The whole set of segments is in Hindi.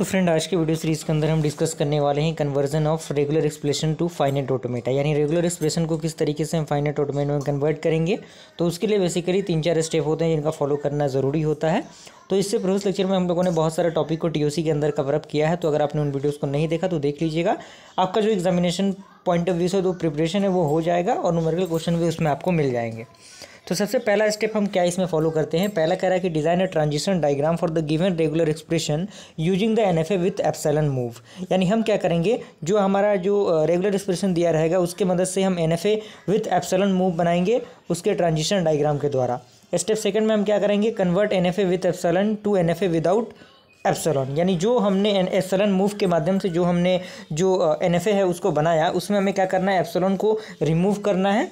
तो फ्रेंड आज के वीडियो सीरीज़ के अंदर हम डिस्कस करने वाले हैं conversion of regular expression to finite automata यानी रेगुलर एक्सप्रेशन को किस तरीके से हम फाइनेट ऑटोमेटा में कन्वर्ट करेंगे तो उसके लिए बेसिकली तीन चार स्टेप होते हैं जिनका फॉलो करना ज़रूरी होता है तो इससे प्रोस लेक्चर में हम लोगों ने बहुत सारे टॉपिक को टी के अंदर कवरअप किया है तो अगर आपने उन वीडियोज़ को नहीं देखा तो देख लीजिएगा आपका जो एग्जामिनेशन पॉइंट ऑफ व्यू से जो प्रिपरेशन है वो हो जाएगा और नुमरिकल क्वेश्चन भी उसमें आपको मिल जाएंगे तो सबसे पहला स्टेप हम क्या इसमें फॉलो करते हैं पहला कह रहा है कि design a transition diagram for the given regular expression using the N F A with epsilon move यानी हम क्या करेंगे जो हमारा जो रेगुलर एक्सप्रेशन दिया रहेगा उसके मदद से हम N F A with epsilon move बनाएंगे उसके ट्रांजिशन डायग्राम के द्वारा स्टेप सेकंड में हम क्या करेंगे convert N F A with epsilon to N F A without epsilon यानी जो हमने एप्सलॉन मूव के माध्यम से जो हमने जो एन एफ ए है उसको बनाया उसमें हमें क्या करना है एप्सलॉन को रिमूव करना है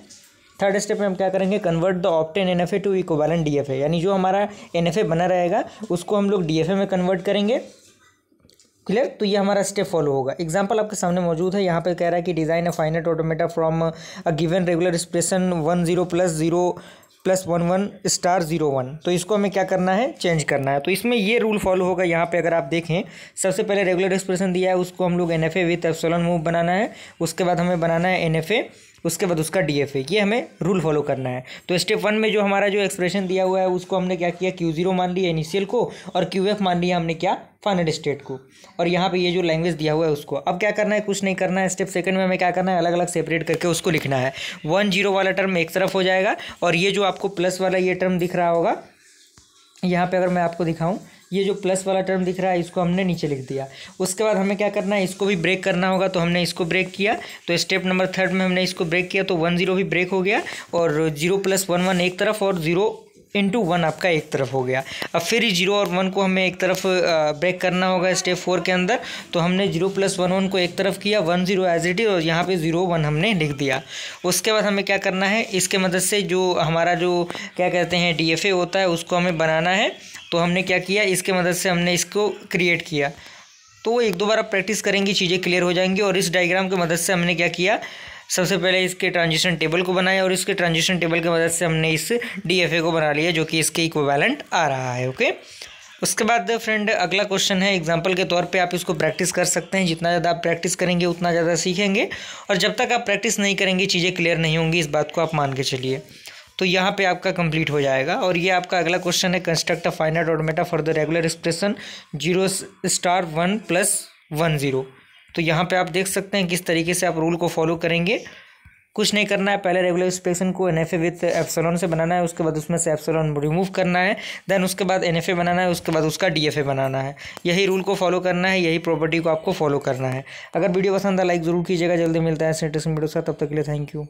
थर्ड स्टेप में हम क्या करेंगे convert the obtained N F A to equivalent D F A यानी जो हमारा एन एफ ए बना रहेगा उसको हम लोग डी एफ ए में कन्वर्ट करेंगे क्लियर तो ये हमारा स्टेप फॉलो होगा एग्जांपल आपके सामने मौजूद है यहाँ पे कह रहा है कि design a finite automata from a given regular expression one zero plus zero plus one one star zero one तो इसको हमें क्या करना है चेंज करना है तो इसमें ये रूल फॉलो होगा यहाँ पे अगर आप देखें सबसे पहले रेगुलर एक्सप्रेशन दिया है उसको हम लोग N F A with epsilon move बनाना है उसके बाद हमें बनाना है एन एफ ए उसके बाद उसका डी एफ ए ये हमें रूल फॉलो करना है तो स्टेप वन में जो हमारा जो एक्सप्रेशन दिया हुआ है उसको हमने क्या किया क्यू जीरो मान लिया इनिशियल को और क्यू एफ मान लिया हमने क्या फाइनल स्टेट को और यहाँ पे ये जो लैंग्वेज दिया हुआ है उसको अब क्या करना है कुछ नहीं करना है स्टेप सेकंड में हमें क्या करना है अलग अलग सेपरेट करके उसको लिखना है वन जीरो वाला टर्म एक तरफ हो जाएगा और ये जो आपको प्लस वाला ये टर्म दिख रहा होगा यहाँ पर अगर मैं आपको दिखाऊँ ये जो प्लस वाला टर्म दिख रहा है इसको हमने नीचे लिख दिया उसके बाद हमें क्या करना है इसको भी ब्रेक करना होगा तो हमने इसको ब्रेक किया तो स्टेप नंबर थर्ड में हमने इसको ब्रेक किया तो वन जीरो भी ब्रेक हो गया और जीरो प्लस वन वन एक तरफ और जीरो इंटू वन आपका एक तरफ हो गया अब फिर जीरो और वन को हमें एक तरफ ब्रेक करना होगा स्टेप फोर के अंदर तो हमने जीरो प्लस वन वन को एक तरफ किया one zero as it is और यहाँ पे जीरो वन हमने लिख दिया उसके बाद हमें क्या करना है इसके मदद से जो हमारा जो क्या कहते हैं डी होता है उसको हमें बनाना है तो हमने क्या किया इसके मदद से हमने इसको क्रिएट किया तो एक दो बार आप प्रैक्टिस करेंगी चीज़ें क्लियर हो जाएंगी और इस डायग्राम की मदद से हमने क्या किया सबसे पहले इसके ट्रांजिशन टेबल को बनाया और इसके ट्रांजिशन टेबल की मदद से हमने इस डी को बना लिया जो कि इसके इक्वलैंट आ रहा है ओके उसके बाद फ्रेंड अगला क्वेश्चन है एग्जाम्पल के तौर पे आप इसको प्रैक्टिस कर सकते हैं जितना ज़्यादा आप प्रैक्टिस करेंगे उतना ज़्यादा सीखेंगे और जब तक आप प्रैक्टिस नहीं करेंगे चीज़ें क्लियर नहीं होंगी इस बात को आप मान के चलिए तो यहाँ पे आपका कंप्लीट हो जाएगा और ये आपका अगला क्वेश्चन है construct a final automata for the regular expression zero star one plus one zero तो यहाँ पे आप देख सकते हैं किस तरीके से आप रूल को फॉलो करेंगे कुछ नहीं करना है पहले रेगुलर एक्सप्रेशन को N F A with epsilon से बनाना है उसके बाद उसमें से एफसोलॉन रिमूव करना है देन उसके बाद एन एफ ए बनाना है उसके बाद उसका डी एफ ए बनाना है यही रूल को फॉलो करना है यही प्रॉपर्टी को आपको फॉलो करना है अगर वीडियो पसंद है लाइक ज़रूर कीजिएगा जल्दी मिलता है सेटेशन वीडियो साथ तब तक के लिए थैंक यू